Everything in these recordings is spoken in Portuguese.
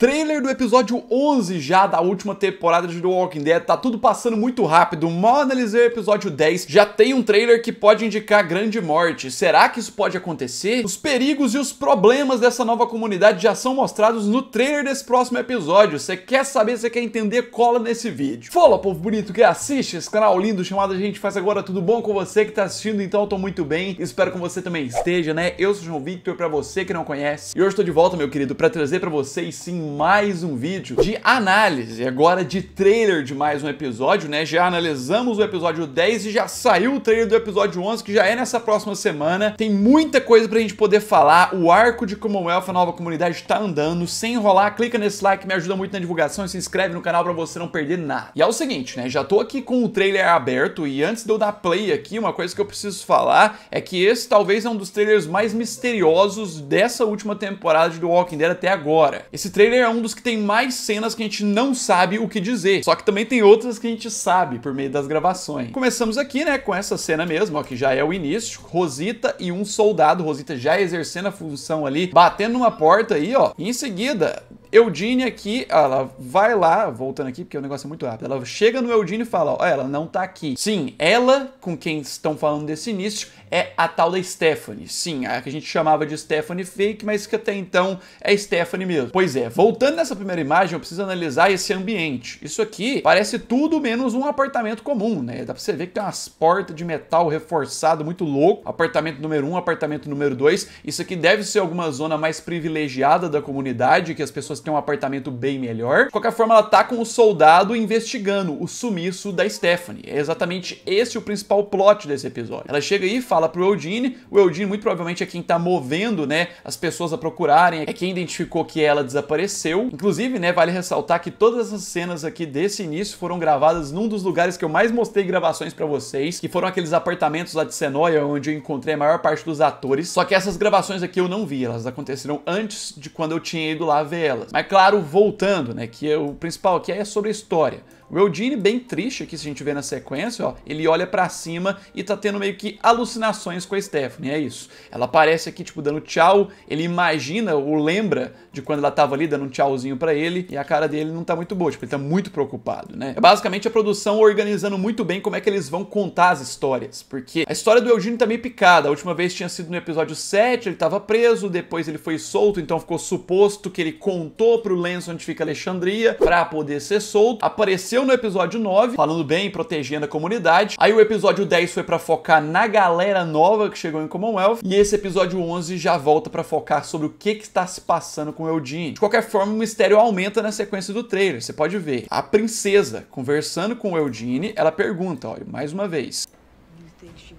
Trailer do episódio 11 já da última temporada de The Walking Dead, tá tudo passando muito rápido, mal analisei o episódio 10, já tem um trailer que pode indicar grande morte. Será que isso pode acontecer? Os perigos e os problemas dessa nova comunidade já são mostrados no trailer desse próximo episódio. Você quer saber, você quer entender, cola nesse vídeo. Fala, povo bonito que é. assiste esse canal lindo chamado A Gente Faz Agora, tudo bom com você que tá assistindo? Então eu tô muito bem, espero que você também esteja, né? Eu sou o João Victor, pra você que não conhece, e hoje tô de volta, meu querido, pra trazer pra vocês sim mais um vídeo de análise, agora de trailer de mais um episódio, né? Já analisamos o episódio 10 e já saiu o trailer do episódio 11, que já é nessa próxima semana. Tem muita coisa pra gente poder falar. O arco de Commonwealth, a nova comunidade, tá andando. Sem enrolar, clica nesse like, me ajuda muito na divulgação e se inscreve no canal pra você não perder nada. E é o seguinte, né? Já tô aqui com o trailer aberto e antes de eu dar play aqui, uma coisa que eu preciso falar é que esse talvez é um dos trailers mais misteriosos dessa última temporada de The Walking Dead até agora. Esse trailer Slayer é um dos que tem mais cenas que a gente não sabe o que dizer. Só que também tem outras que a gente sabe por meio das gravações. Começamos aqui, né, com essa cena mesmo, ó, que já é o início. Rosita e um soldado. Rosita já exercendo a função ali, batendo numa porta aí, ó. E em seguida, Eudine aqui, ah, ela vai lá, voltando aqui, porque o negócio é muito rápido. Ela chega no Eudine e fala: Ó, ela não tá aqui. Sim, ela, com quem estão falando desse início, é a tal da Stephanie. Sim, a que a gente chamava de Stephanie fake, mas que até então é Stephanie mesmo. Pois é, voltando nessa primeira imagem, eu preciso analisar esse ambiente. Isso aqui parece tudo menos um apartamento comum, né? Dá pra você ver que tem umas portas de metal reforçado muito louco. Apartamento número um, apartamento número dois. Isso aqui deve ser alguma zona mais privilegiada da comunidade, que as pessoas pessoas um apartamento bem melhor. De qualquer forma, ela tá com o soldado investigando o sumiço da Stephanie. É exatamente esse o principal plot desse episódio. Ela chega aí e fala pro Eugene. o Eugene muito provavelmente é quem tá movendo, né, as pessoas a procurarem, é quem identificou que ela desapareceu. Inclusive, né, vale ressaltar que todas essas cenas aqui desse início foram gravadas num dos lugares que eu mais mostrei gravações para vocês, que foram aqueles apartamentos lá de Senoia, onde eu encontrei a maior parte dos atores. Só que essas gravações aqui eu não vi, elas aconteceram antes de quando eu tinha ido lá ver elas. Mas claro, voltando, né, que é o principal aqui é sobre a história. O Eugene, bem triste aqui, se a gente vê na sequência, ó, ele olha para cima e tá tendo meio que alucinações com a Stephanie, é isso. Ela aparece aqui, tipo, dando tchau, ele imagina ou lembra de quando ela tava ali dando um tchauzinho para ele e a cara dele não tá muito boa, tipo, ele tá muito preocupado, né? É basicamente a produção organizando muito bem como é que eles vão contar as histórias, porque a história do Eugene tá meio picada. A última vez tinha sido no episódio 7, ele tava preso, depois ele foi solto, então ficou suposto que ele contou pro Lenço onde fica Alexandria para poder ser solto. Apareceu aconteceu no episódio 9, falando bem e protegendo a comunidade. Aí o episódio 10 foi para focar na galera nova que chegou em Commonwealth. E esse episódio 11 já volta para focar sobre o que, que está se passando com o De qualquer forma, o mistério aumenta na sequência do trailer, você pode ver. A princesa, conversando com o Eldine, ela pergunta, olha, mais uma vez. You think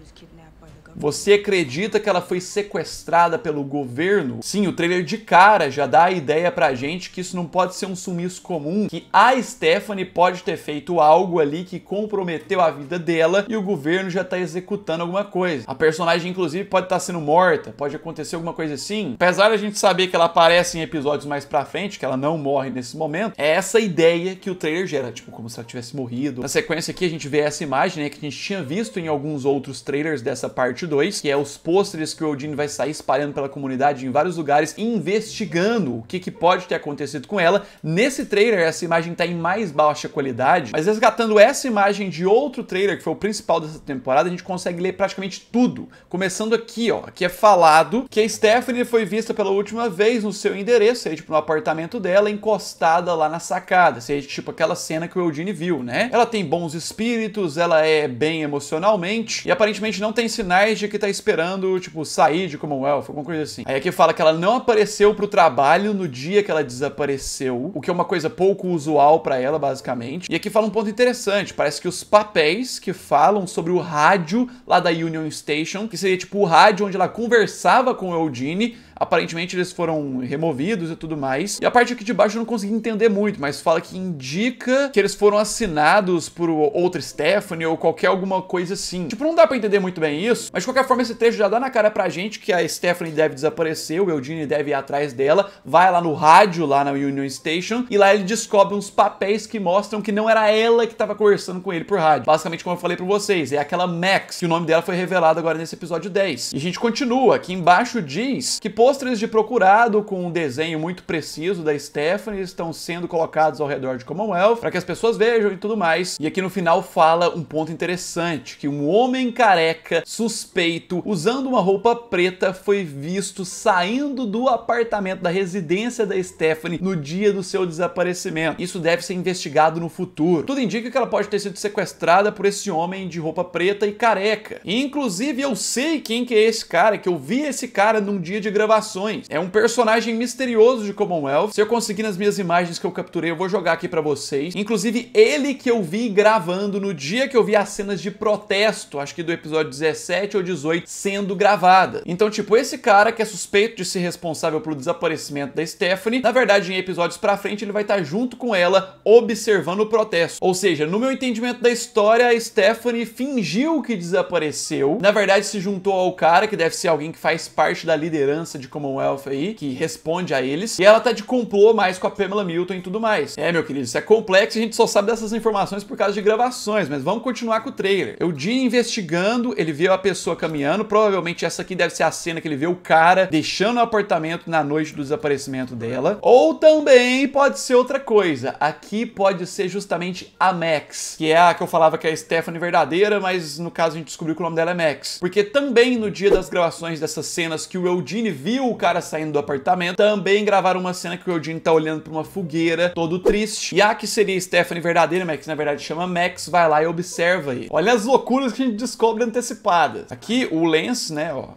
você acredita que ela foi sequestrada pelo governo? Sim, o trailer de cara já dá a ideia pra gente que isso não pode ser um sumiço comum, que a Stephanie pode ter feito algo ali que comprometeu a vida dela e o governo já tá executando alguma coisa. A personagem, inclusive, pode estar tá sendo morta, pode acontecer alguma coisa assim. Apesar da gente saber que ela aparece em episódios mais pra frente, que ela não morre nesse momento, é essa ideia que o trailer gera, tipo, como se ela tivesse morrido. Na sequência aqui a gente vê essa imagem, né, que a gente tinha visto em alguns outros trailers dessa parte 2, que é os pôsteres que o Odin vai sair espalhando pela comunidade em vários lugares, investigando o que, que pode ter acontecido com ela. Nesse trailer, essa imagem está em mais baixa qualidade, mas resgatando essa imagem de outro trailer, que foi o principal dessa temporada, a gente consegue ler praticamente tudo. Começando aqui, ó, que é falado que a Stephanie foi vista pela última vez no seu endereço, aí, tipo, no apartamento dela, encostada lá na sacada. Seja, tipo, aquela cena que o Eugene viu, né? Ela tem bons espíritos, ela é bem emocionalmente, e aparentemente não tem sinais que tá esperando, tipo, sair de Commonwealth, alguma coisa assim. Aí aqui é fala que ela não apareceu pro trabalho no dia que ela desapareceu, o que é uma coisa pouco usual para ela, basicamente. E aqui fala um ponto interessante, parece que os papéis que falam sobre o rádio lá da Union Station, que seria tipo o rádio onde ela conversava com o Eudine, Aparentemente eles foram removidos e tudo mais. E a parte aqui de baixo eu não consegui entender muito, mas fala que indica que eles foram assinados por outra Stephanie ou qualquer alguma coisa assim. Tipo, não dá pra entender muito bem isso, mas de qualquer forma esse trecho já dá na cara pra gente que a Stephanie deve desaparecer, o Eugene deve ir atrás dela, vai lá no rádio, lá na Union Station, e lá ele descobre uns papéis que mostram que não era ela que tava conversando com ele por rádio. Basicamente, como eu falei pra vocês, é aquela Max, que o nome dela foi revelado agora nesse episódio 10. E a gente continua, aqui embaixo diz que, pô, Pôsteres de procurado com um desenho muito preciso da Stephanie estão sendo colocados ao redor de Commonwealth para que as pessoas vejam e tudo mais. E aqui no final fala um ponto interessante, que um homem careca, suspeito, usando uma roupa preta foi visto saindo do apartamento da residência da Stephanie no dia do seu desaparecimento. Isso deve ser investigado no futuro. Tudo indica que ela pode ter sido sequestrada por esse homem de roupa preta e careca. E, inclusive eu sei quem que é esse cara, que eu vi esse cara num dia de gravação informações. É um personagem misterioso de Commonwealth. Se eu conseguir nas minhas imagens que eu capturei, eu vou jogar aqui para vocês. Inclusive, ele que eu vi gravando no dia que eu vi as cenas de protesto, acho que do episódio 17 ou 18, sendo gravada. Então, tipo, esse cara que é suspeito de ser responsável pelo desaparecimento da Stephanie, na verdade, em episódios pra frente, ele vai estar tá junto com ela, observando o protesto. Ou seja, no meu entendimento da história, a Stephanie fingiu que desapareceu. Na verdade, se juntou ao cara, que deve ser alguém que faz parte da liderança de Commonwealth aí, que responde a eles, e ela tá de complô mais com a Pamela Milton e tudo mais. É, meu querido, isso é complexo e a gente só sabe dessas informações por causa de gravações, mas vamos continuar com o trailer. O Dean investigando, ele vê a pessoa caminhando, provavelmente essa aqui deve ser a cena que ele vê o cara deixando o apartamento na noite do desaparecimento dela, ou também pode ser outra coisa. Aqui pode ser justamente a Max, que é a que eu falava que é a Stephanie verdadeira, mas no caso a gente descobriu que o nome dela é Max. Porque também no dia das gravações dessas cenas que o Eudine viu viu o cara saindo do apartamento. Também gravaram uma cena que o Eugene tá olhando pra uma fogueira, todo triste. E a que seria Stephanie verdadeira, mas que na verdade chama Max, vai lá e observa aí. Olha as loucuras que a gente descobre antecipadas. Aqui o Lance, né, ó,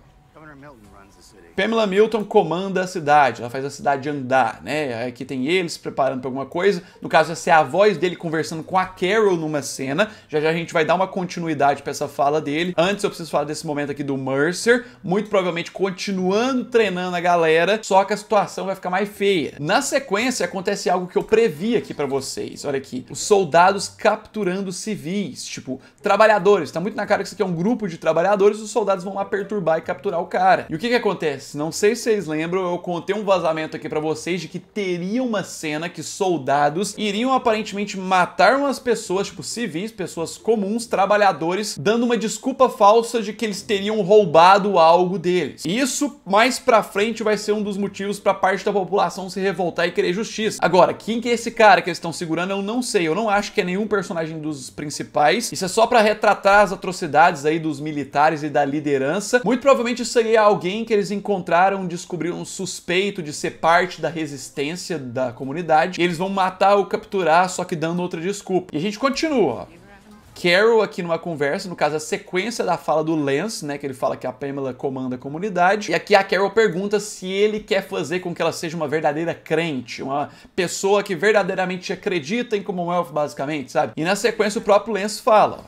Pamela Milton comanda a cidade, ela faz a cidade andar, né? Aqui é tem ele se preparando pra alguma coisa. No caso, essa é a voz dele conversando com a Carol numa cena. Já já a gente vai dar uma continuidade para essa fala dele. Antes, eu preciso falar desse momento aqui do Mercer, muito provavelmente continuando treinando a galera, só que a situação vai ficar mais feia. Na sequência, acontece algo que eu previ aqui para vocês. Olha aqui, os soldados capturando civis, tipo, trabalhadores. Tá muito na cara que isso aqui é um grupo de trabalhadores, os soldados vão lá perturbar e capturar o cara. E o que que acontece? não sei se vocês lembram, eu contei um vazamento aqui para vocês de que teria uma cena que soldados iriam aparentemente matar umas pessoas, tipo civis, pessoas comuns, trabalhadores, dando uma desculpa falsa de que eles teriam roubado algo deles. Isso mais para frente vai ser um dos motivos para parte da população se revoltar e querer justiça. Agora, quem que é esse cara que eles estão segurando? Eu não sei, eu não acho que é nenhum personagem dos principais. Isso é só para retratar as atrocidades aí dos militares e da liderança. Muito provavelmente seria é alguém que eles encontram encontraram, descobriram um suspeito de ser parte da resistência da comunidade. E eles vão matar ou capturar, só que dando outra desculpa. E a gente continua, ó. Carol aqui numa conversa, no caso a sequência da fala do Lance, né, que ele fala que a Pamela comanda a comunidade, e aqui a Carol pergunta se ele quer fazer com que ela seja uma verdadeira crente, uma pessoa que verdadeiramente acredita em Commonwealth, basicamente, sabe? E na sequência o próprio Lance fala,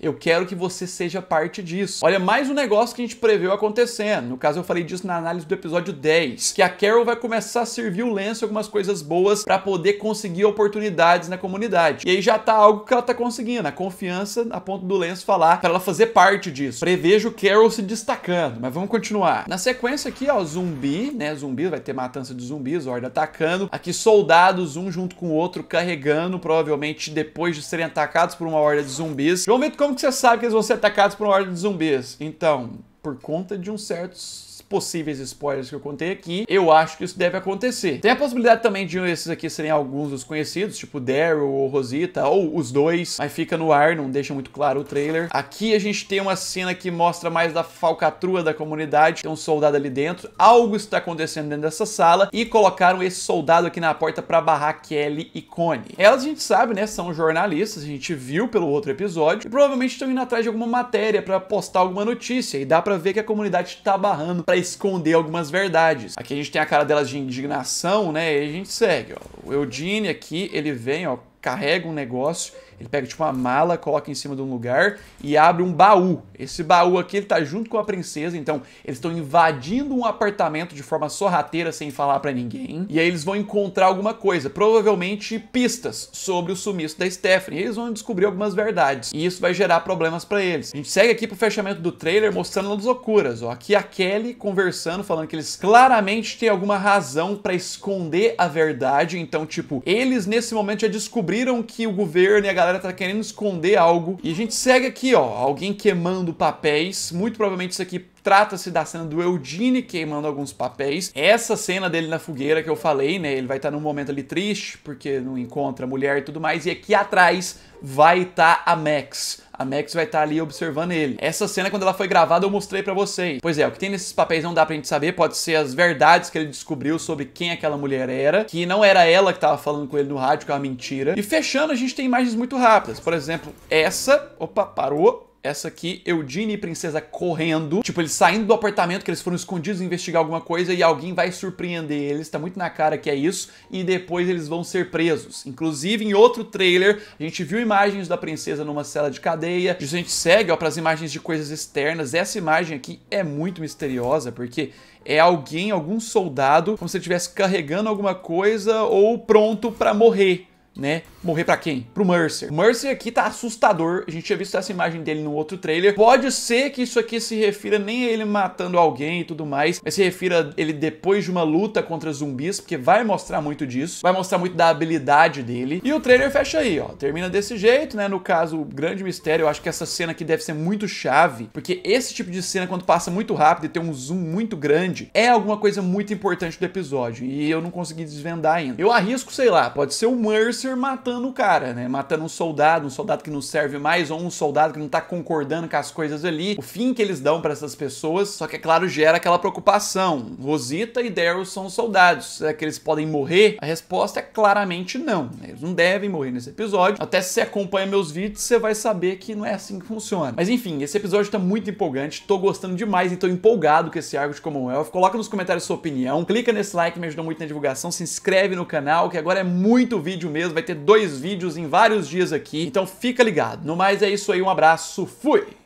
eu quero que você seja parte disso. Olha, mais um negócio que a gente preveu acontecendo. No caso, eu falei disso na análise do episódio 10, que a Carol vai começar a servir o Lance algumas coisas boas para poder conseguir oportunidades na comunidade. E aí já tá algo que ela tá conseguindo, a confiança a ponto do Lance falar para ela fazer parte disso. Prevejo Carol se destacando, mas vamos continuar. Na sequência aqui, ó, zumbi, né? Zumbi, vai ter matança de zumbis, horda atacando. Aqui soldados, um junto com o outro, carregando, provavelmente depois de serem atacados por uma horda de zumbis. Vamos ver como que você sabe que eles vão ser atacados por uma horda de zumbis? Então, por conta de um certo possíveis spoilers que eu contei aqui, eu acho que isso deve acontecer. Tem a possibilidade também de esses aqui serem alguns dos conhecidos, tipo Daryl ou Rosita, ou os dois, mas fica no ar, não deixa muito claro o trailer. Aqui a gente tem uma cena que mostra mais da falcatrua da comunidade, tem um soldado ali dentro, algo está acontecendo dentro dessa sala, e colocaram esse soldado aqui na porta para barrar Kelly e Connie. Elas a gente sabe, né, são jornalistas, a gente viu pelo outro episódio, e provavelmente estão indo atrás de alguma matéria para postar alguma notícia, e dá para ver que a comunidade tá barrando para esconder algumas verdades. Aqui a gente tem a cara delas de indignação, né? E a gente segue, ó. O Eudine aqui, ele vem, ó, carrega um negócio, ele pega tipo uma mala, coloca em cima de um lugar e abre um baú. Esse baú aqui ele tá junto com a princesa, então eles estão invadindo um apartamento de forma sorrateira sem falar para ninguém. E aí eles vão encontrar alguma coisa, provavelmente pistas sobre o sumiço da Stephanie. eles vão descobrir algumas verdades e isso vai gerar problemas para eles. A gente segue aqui pro fechamento do trailer mostrando as loucuras, ó. Aqui a Kelly conversando, falando que eles claramente têm alguma razão para esconder a verdade, então tipo, eles nesse momento já descobriram descobriram que o governo e a galera tá querendo esconder algo. E a gente segue aqui, ó, alguém queimando papéis. Muito provavelmente isso aqui Trata-se da cena do Eugene queimando alguns papéis. Essa cena dele na fogueira que eu falei, né? Ele vai estar tá num momento ali triste, porque não encontra a mulher e tudo mais. E aqui atrás vai estar tá a Max. A Max vai estar tá ali observando ele. Essa cena, quando ela foi gravada, eu mostrei para vocês. Pois é, o que tem nesses papéis não dá pra gente saber. Pode ser as verdades que ele descobriu sobre quem aquela mulher era. Que não era ela que tava falando com ele no rádio, que é uma mentira. E fechando, a gente tem imagens muito rápidas. Por exemplo, essa... Opa, parou essa aqui, Eudine e Princesa correndo. Tipo, eles saindo do apartamento, que eles foram escondidos investigar alguma coisa e alguém vai surpreender eles. Tá muito na cara que é isso. E depois eles vão ser presos. Inclusive, em outro trailer, a gente viu imagens da princesa numa cela de cadeia. a gente segue, ó, pras imagens de coisas externas. Essa imagem aqui é muito misteriosa, porque é alguém, algum soldado, como se ele estivesse carregando alguma coisa ou pronto para morrer né? Morrer para quem? Pro Mercer. O Mercer aqui tá assustador, a gente tinha visto essa imagem dele no outro trailer. Pode ser que isso aqui se refira nem a ele matando alguém e tudo mais, mas se refira ele depois de uma luta contra zumbis, porque vai mostrar muito disso, vai mostrar muito da habilidade dele. E o trailer fecha aí, ó. Termina desse jeito, né? No caso, o grande mistério, eu acho que essa cena aqui deve ser muito chave, porque esse tipo de cena, quando passa muito rápido e tem um zoom muito grande, é alguma coisa muito importante do episódio, e eu não consegui desvendar ainda. Eu arrisco, sei lá, pode ser o Mercer Mercer matando o cara, né? Matando um soldado, um soldado que não serve mais ou um soldado que não tá concordando com as coisas ali. O fim que eles dão para essas pessoas, só que é claro, gera aquela preocupação. Rosita e Daryl são soldados. Será que eles podem morrer? A resposta é claramente não. Né? Eles não devem morrer nesse episódio. Até se você acompanha meus vídeos, você vai saber que não é assim que funciona. Mas enfim, esse episódio tá muito empolgante, tô gostando demais e tô empolgado com esse arco de Commonwealth. Coloca nos comentários sua opinião, clica nesse like, me ajuda muito na divulgação, se inscreve no canal, que agora é muito vídeo mesmo vai ter dois vídeos em vários dias aqui. Então fica ligado. No mais é isso aí, um abraço, fui!